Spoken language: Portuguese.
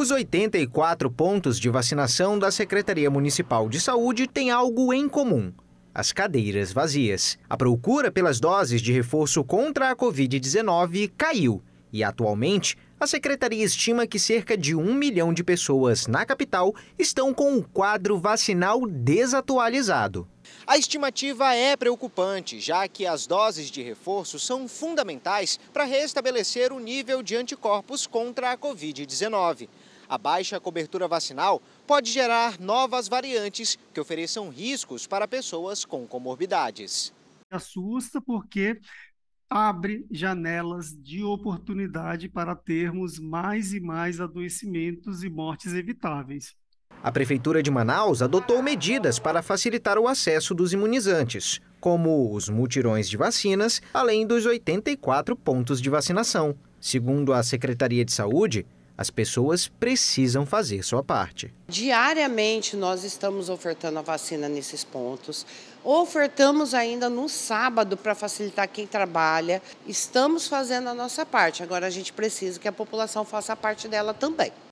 Os 84 pontos de vacinação da Secretaria Municipal de Saúde têm algo em comum: as cadeiras vazias. A procura pelas doses de reforço contra a Covid-19 caiu e, atualmente, a secretaria estima que cerca de um milhão de pessoas na capital estão com o quadro vacinal desatualizado. A estimativa é preocupante, já que as doses de reforço são fundamentais para restabelecer o nível de anticorpos contra a Covid-19. A baixa cobertura vacinal pode gerar novas variantes que ofereçam riscos para pessoas com comorbidades. Assusta porque abre janelas de oportunidade para termos mais e mais adoecimentos e mortes evitáveis. A Prefeitura de Manaus adotou medidas para facilitar o acesso dos imunizantes, como os mutirões de vacinas, além dos 84 pontos de vacinação. Segundo a Secretaria de Saúde, as pessoas precisam fazer sua parte. Diariamente nós estamos ofertando a vacina nesses pontos. Ofertamos ainda no sábado para facilitar quem trabalha. Estamos fazendo a nossa parte. Agora a gente precisa que a população faça a parte dela também.